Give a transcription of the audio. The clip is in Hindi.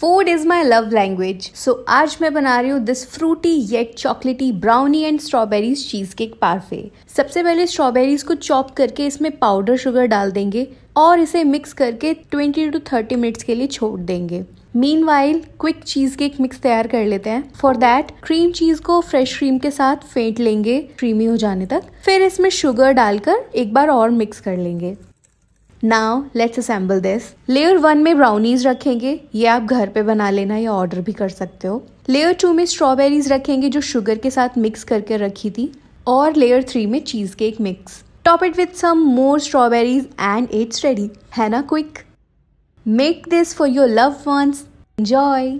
food is my love language so आज मैं बना रही हूँ this fruity yet chocolatey brownie and strawberries cheesecake parfait सबसे पहले स्ट्रॉबेरीज को चॉप करके इसमें पाउडर शुगर डाल देंगे और इसे मिक्स करके 20 टू 30 मिनट्स के लिए छोड़ देंगे meanwhile quick cheesecake mix तैयार कर लेते हैं फॉर दैट क्रीम चीज को फ्रेश क्रीम के साथ फेंट लेंगे क्रीमी हो जाने तक फिर इसमें शुगर डालकर एक बार और मिक्स कर लेंगे now let's assemble this layer one में ब्राउनीज रखेंगे ये आप घर पे बना लेना या ऑर्डर भी कर सकते हो लेयर टू में स्ट्रॉबेरीज रखेंगे जो शुगर के साथ मिक्स करके रखी थी और लेयर थ्री में cheesecake mix top it with some more strawberries and it's ready है ना quick make this for your love ones enjoy